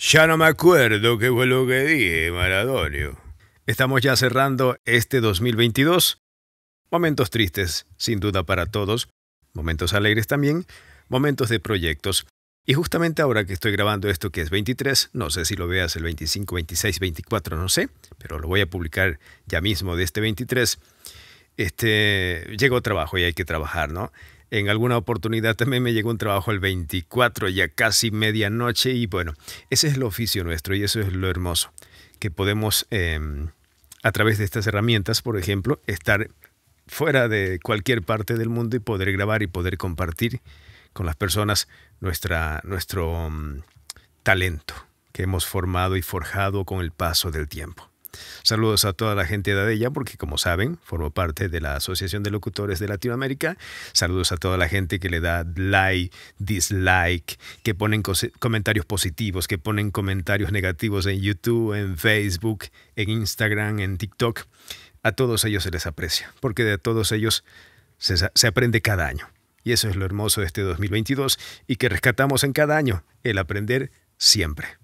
Ya no me acuerdo qué fue lo que dije, Maradonio. Estamos ya cerrando este 2022. Momentos tristes, sin duda para todos. Momentos alegres también. Momentos de proyectos. Y justamente ahora que estoy grabando esto que es 23, no sé si lo veas el 25, 26, 24, no sé, pero lo voy a publicar ya mismo de este 23. Este, llegó trabajo y hay que trabajar, ¿no? En alguna oportunidad también me llegó un trabajo el 24, ya casi medianoche, y bueno, ese es el oficio nuestro y eso es lo hermoso, que podemos, em, a través de estas herramientas, por ejemplo, estar fuera de cualquier parte del mundo y poder grabar y poder compartir con las personas nuestra, nuestro mm, talento que hemos formado y forjado con el paso del tiempo. Saludos a toda la gente de Adella, porque como saben, formo parte de la Asociación de Locutores de Latinoamérica. Saludos a toda la gente que le da like, dislike, que ponen comentarios positivos, que ponen comentarios negativos en YouTube, en Facebook, en Instagram, en TikTok. A todos ellos se les aprecia, porque de todos ellos se, se aprende cada año. Y eso es lo hermoso de este 2022 y que rescatamos en cada año, el aprender siempre.